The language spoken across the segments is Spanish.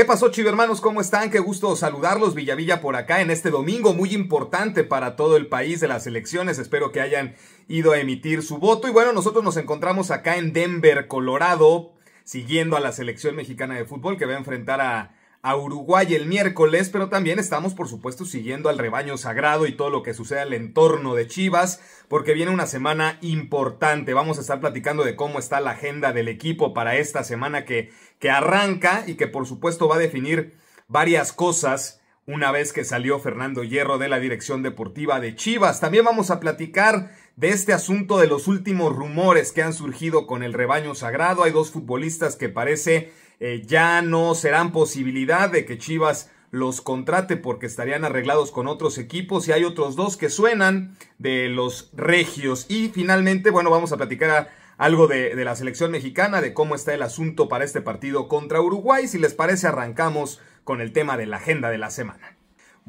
¿Qué pasó, hermanos, ¿Cómo están? Qué gusto saludarlos. Villavilla por acá en este domingo muy importante para todo el país de las elecciones. Espero que hayan ido a emitir su voto. Y bueno, nosotros nos encontramos acá en Denver, Colorado, siguiendo a la selección mexicana de fútbol que va a enfrentar a a Uruguay el miércoles, pero también estamos por supuesto siguiendo al rebaño sagrado y todo lo que sucede al entorno de Chivas, porque viene una semana importante. Vamos a estar platicando de cómo está la agenda del equipo para esta semana que, que arranca y que por supuesto va a definir varias cosas una vez que salió Fernando Hierro de la dirección deportiva de Chivas. También vamos a platicar de este asunto de los últimos rumores que han surgido con el rebaño sagrado. Hay dos futbolistas que parece eh, ya no serán posibilidad de que Chivas los contrate porque estarían arreglados con otros equipos y hay otros dos que suenan de los regios. Y finalmente, bueno, vamos a platicar algo de, la selección mexicana, de cómo está el asunto para este partido contra Uruguay. Si les parece, arrancamos con el tema de la agenda de la semana.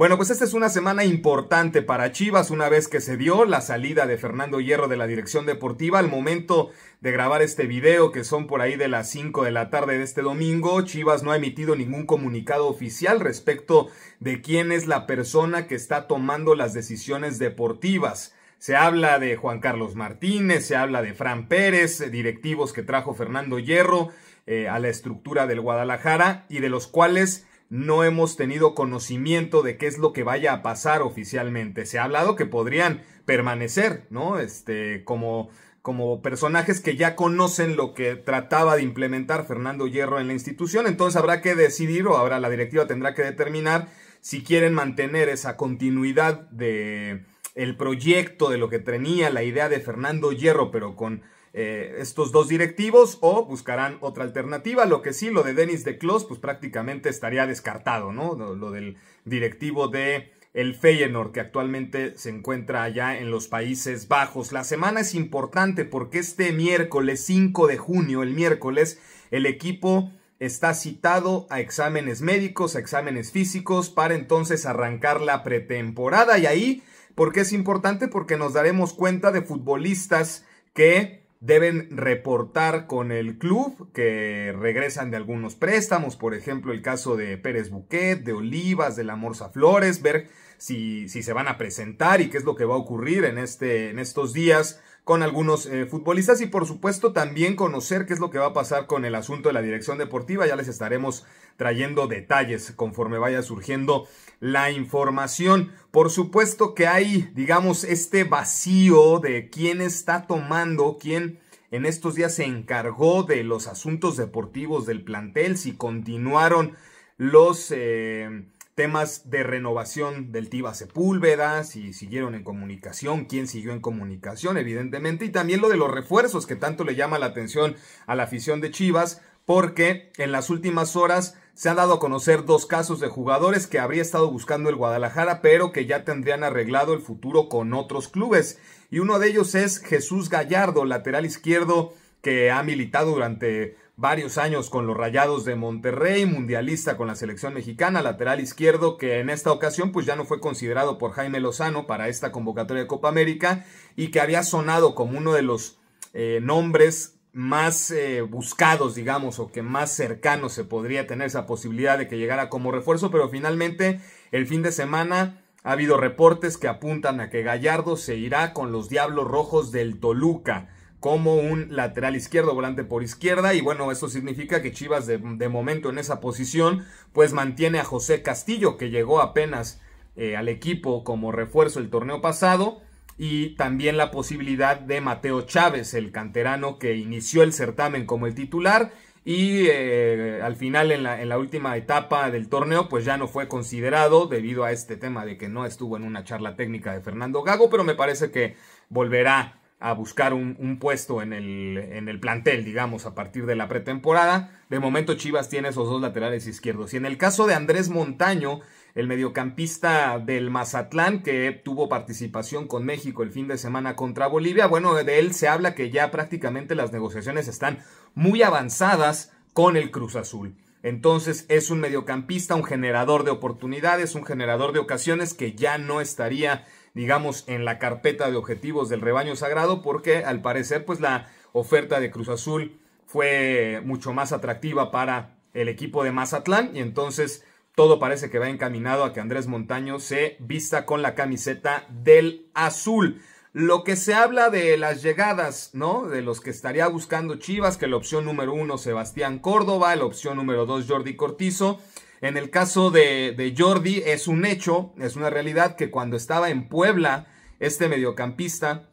Bueno, pues esta es una semana importante para Chivas una vez que se dio la salida de Fernando Hierro de la dirección deportiva. Al momento de grabar este video, que son por ahí de las 5 de la tarde de este domingo, Chivas no ha emitido ningún comunicado oficial respecto de quién es la persona que está tomando las decisiones deportivas. Se habla de Juan Carlos Martínez, se habla de Fran Pérez, directivos que trajo Fernando Hierro eh, a la estructura del Guadalajara y de los cuales no hemos tenido conocimiento de qué es lo que vaya a pasar oficialmente. Se ha hablado que podrían permanecer, ¿no? Este, como, como personajes que ya conocen lo que trataba de implementar Fernando Hierro en la institución. Entonces habrá que decidir, o habrá la directiva tendrá que determinar si quieren mantener esa continuidad de el proyecto de lo que tenía la idea de Fernando Hierro, pero con eh, estos dos directivos o buscarán otra alternativa. Lo que sí, lo de Denis de Klos, pues prácticamente estaría descartado, ¿no? Lo, del directivo de el Feyenoord, que actualmente se encuentra allá en los Países Bajos. La semana es importante porque este miércoles 5 de junio, el miércoles, el equipo está citado a exámenes médicos, a exámenes físicos, para entonces arrancar la pretemporada. Y ahí, ¿por qué es importante? Porque nos daremos cuenta de futbolistas que deben reportar con el club que regresan de algunos préstamos, por ejemplo el caso de Pérez Buquet, de Olivas, de la Morsa Flores, ver si, si, se van a presentar y qué es lo que va a ocurrir en, este, en estos días con algunos eh, futbolistas y por supuesto también conocer qué es lo que va a pasar con el asunto de la dirección deportiva. Ya les estaremos trayendo detalles conforme vaya surgiendo la información. Por supuesto que hay, digamos, este vacío de quién está tomando, quién en estos días se encargó de los asuntos deportivos del plantel, si continuaron los... Eh, temas de renovación del Tiva Sepúlveda, si siguieron en comunicación, quién siguió en comunicación, evidentemente, y también lo de los refuerzos que tanto le llama la atención a la afición de Chivas, porque en las últimas horas se han dado a conocer dos casos de jugadores que habría estado buscando el Guadalajara, pero que ya tendrían arreglado el futuro con otros clubes. Y uno de ellos es Jesús Gallardo, lateral izquierdo que ha militado durante varios años con los Rayados de Monterrey, mundialista con la selección mexicana, lateral izquierdo que en esta ocasión pues ya no fue considerado por Jaime Lozano para esta convocatoria de Copa América y que había sonado como uno de los eh, nombres más eh, buscados, digamos, o que más cercano se podría tener esa posibilidad de que llegara como refuerzo, pero finalmente el fin de semana ha habido reportes que apuntan a que Gallardo se irá con los Diablos Rojos del Toluca como un lateral izquierdo, volante por izquierda. Y bueno, eso significa que Chivas de, momento en esa posición, pues mantiene a José Castillo, que llegó apenas eh, al equipo como refuerzo el torneo pasado. Y también la posibilidad de Mateo Chávez, el canterano que inició el certamen como el titular. Y eh, al final, en la, en la última etapa del torneo, pues ya no fue considerado debido a este tema de que no estuvo en una charla técnica de Fernando Gago, pero me parece que volverá a buscar un, puesto en el, en el, plantel, digamos, a partir de la pretemporada. De momento Chivas tiene esos dos laterales izquierdos. Y en el caso de Andrés Montaño, el mediocampista del Mazatlán, que tuvo participación con México el fin de semana contra Bolivia, bueno, de él se habla que ya prácticamente las negociaciones están muy avanzadas con el Cruz Azul. Entonces es un mediocampista, un generador de oportunidades, un generador de ocasiones que ya no estaría digamos, en la carpeta de objetivos del rebaño sagrado, porque al parecer, pues la oferta de Cruz Azul fue mucho más atractiva para el equipo de Mazatlán y entonces todo parece que va encaminado a que Andrés Montaño se vista con la camiseta del azul. Lo que se habla de las llegadas, ¿no? De los que estaría buscando Chivas, que la opción número uno Sebastián Córdoba, la opción número dos Jordi Cortizo. En el caso de, Jordi es un hecho, es una realidad que cuando estaba en Puebla, este mediocampista,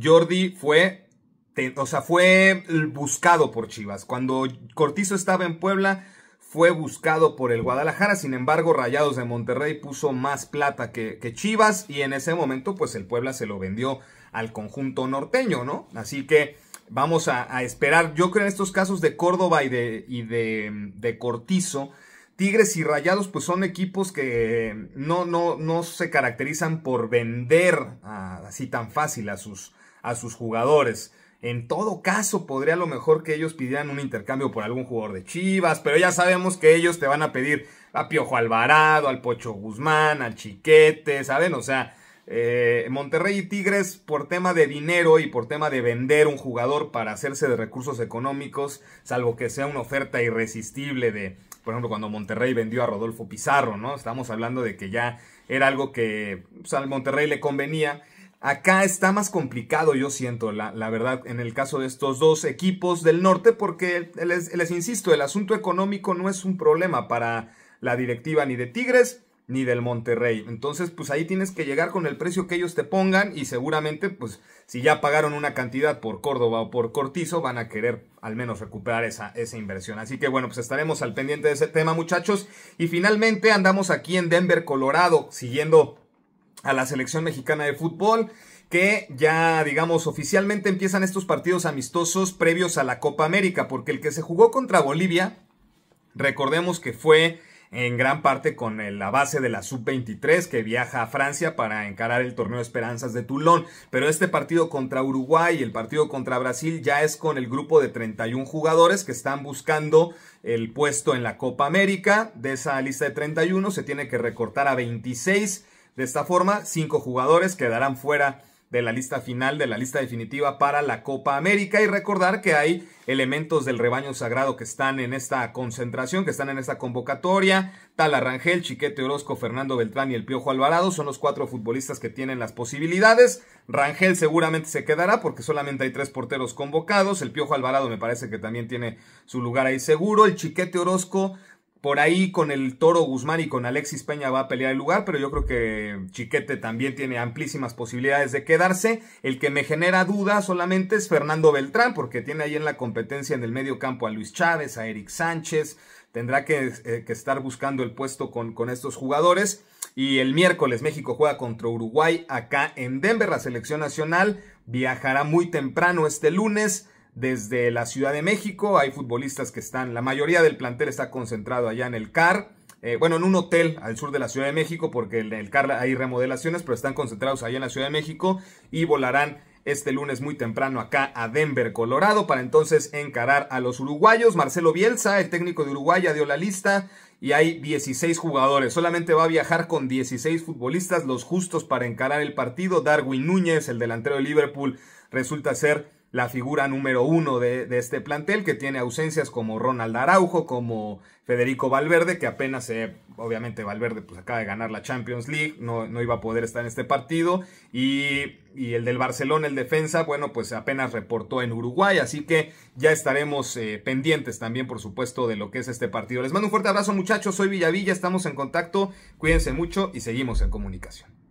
Jordi fue, o sea, fue buscado por Chivas. Cuando Cortizo estaba en Puebla, fue buscado por el Guadalajara. Sin embargo, Rayados de Monterrey puso más plata que, Chivas y en ese momento, pues el Puebla se lo vendió al conjunto norteño, ¿no? Así que vamos a, esperar. Yo creo en estos casos de Córdoba y de Cortizo Tigres y Rayados pues son equipos que no, no, no se caracterizan por vender ah, así tan fácil a sus, a sus jugadores. En todo caso, podría a lo mejor que ellos pidieran un intercambio por algún jugador de Chivas, pero ya sabemos que ellos te van a pedir a Piojo Alvarado, al Pocho Guzmán, al Chiquete, ¿saben? O sea, eh, Monterrey y Tigres por tema de dinero y por tema de vender un jugador para hacerse de recursos económicos, salvo que sea una oferta irresistible de por ejemplo, cuando Monterrey vendió a Rodolfo Pizarro, ¿no? Estamos hablando de que ya era algo que al Monterrey le convenía. Acá está más complicado, yo siento, la, la, verdad, en el caso de estos dos equipos del norte, porque les, les insisto, el asunto económico no es un problema para la directiva ni de Tigres ni del Monterrey. Entonces, pues ahí tienes que llegar con el precio que ellos te pongan y seguramente, pues si ya pagaron una cantidad por Córdoba o por Cortizo, van a querer al menos recuperar esa, esa inversión. Así que bueno, pues estaremos al pendiente de ese tema, muchachos. Y finalmente andamos aquí en Denver, Colorado, siguiendo a la selección mexicana de fútbol que ya, digamos, oficialmente empiezan estos partidos amistosos previos a la Copa América, porque el que se jugó contra Bolivia, recordemos que fue en gran parte con la base de la sub-23 que viaja a Francia para encarar el torneo Esperanzas de Toulon. Pero este partido contra Uruguay y el partido contra Brasil ya es con el grupo de 31 jugadores que están buscando el puesto en la Copa América. De esa lista de 31 se tiene que recortar a 26. De esta forma, 5 jugadores quedarán fuera de la lista final, de la lista definitiva para la Copa América. Y recordar que hay elementos del rebaño sagrado que están en esta concentración, que están en esta convocatoria. Tala Rangel, Chiquete Orozco, Fernando Beltrán y el Piojo Alvarado son los cuatro futbolistas que tienen las posibilidades. Rangel seguramente se quedará porque solamente hay tres porteros convocados. El Piojo Alvarado me parece que también tiene su lugar ahí seguro. El Chiquete Orozco por ahí con el Toro Guzmán y con Alexis Peña va a pelear el lugar, pero yo creo que Chiquete también tiene amplísimas posibilidades de quedarse. El que me genera duda solamente es Fernando Beltrán, porque tiene ahí en la competencia en el medio campo a Luis Chávez, a Eric Sánchez. Tendrá que, eh, estar buscando el puesto con, con estos jugadores. Y el miércoles México juega contra Uruguay acá en Denver. La selección nacional viajará muy temprano este lunes desde la Ciudad de México. Hay futbolistas que están, la mayoría del plantel está concentrado allá en el CAR. Eh, bueno, en un hotel al sur de la Ciudad de México, porque en el CAR hay remodelaciones, pero están concentrados allá en la Ciudad de México y volarán este lunes muy temprano acá a Denver, Colorado, para entonces encarar a los uruguayos. Marcelo Bielsa, el técnico de Uruguay, ya dio la lista y hay 16 jugadores. Solamente va a viajar con 16 futbolistas, los justos para encarar el partido. Darwin Núñez, el delantero de Liverpool, resulta ser la figura número uno de, este plantel, que tiene ausencias como Ronald Araujo, como Federico Valverde, que apenas, obviamente Valverde pues acaba de ganar la Champions League, no, no iba a poder estar en este partido, y, el del Barcelona, el defensa, bueno, pues apenas reportó en Uruguay, así que ya estaremos eh, pendientes también, por supuesto, de lo que es este partido. Les mando un fuerte abrazo muchachos, soy Villavilla, estamos en contacto, cuídense mucho y seguimos en comunicación.